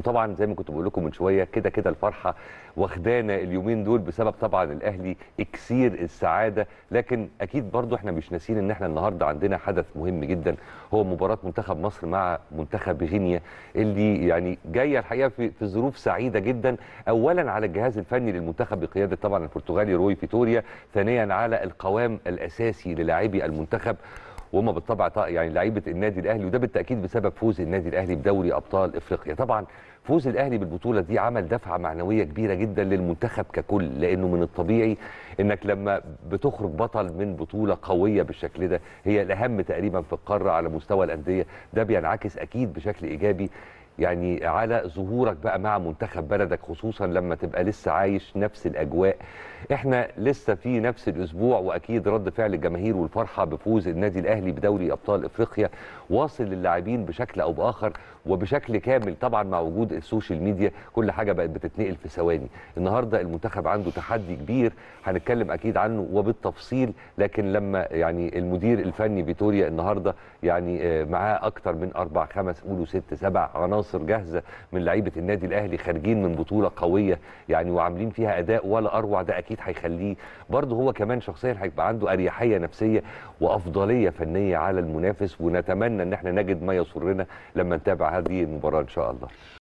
وطبعا زي ما كنت بقول لكم من شويه كده كده الفرحه واخدانا اليومين دول بسبب طبعا الاهلي اكسير السعاده لكن اكيد برضو احنا مش ناسيين ان احنا النهارده عندنا حدث مهم جدا هو مباراه منتخب مصر مع منتخب غينيا اللي يعني جايه الحقيقه في, في ظروف سعيده جدا اولا على الجهاز الفني للمنتخب بقياده طبعا البرتغالي روي فيتوريا ثانيا على القوام الاساسي للاعبي المنتخب وهم بالطبع يعني لعيبه النادي الاهلي وده بالتاكيد بسبب فوز النادي الاهلي بدوري ابطال افريقيا طبعا فوز الاهلي بالبطوله دي عمل دفعه معنويه كبيره جدا للمنتخب ككل لانه من الطبيعي انك لما بتخرج بطل من بطوله قويه بالشكل ده هي الاهم تقريبا في القاره على مستوى الانديه ده بينعكس اكيد بشكل ايجابي يعني على ظهورك بقى مع منتخب بلدك خصوصا لما تبقى لسه عايش نفس الاجواء احنا لسه في نفس الاسبوع واكيد رد فعل الجماهير والفرحه بفوز النادي الاهلي بدوري ابطال افريقيا واصل للاعبين بشكل او باخر وبشكل كامل طبعا مع وجود السوشيال ميديا كل حاجه بقت بتتنقل في ثواني النهارده المنتخب عنده تحدي كبير هنتكلم اكيد عنه وبالتفصيل لكن لما يعني المدير الفني فيتوريا النهارده يعني آه، معاه اكتر من اربع خمس قولوا ست سبع عناصر عناصر جاهزه من لعيبه النادي الاهلي خارجين من بطوله قويه يعني وعاملين فيها اداء ولا اروع ده اكيد هيخليه برضه هو كمان شخصيا هيبقى عنده اريحيه نفسيه وافضليه فنيه على المنافس ونتمنى ان احنا نجد ما يسرنا لما نتابع هذه المباراه ان شاء الله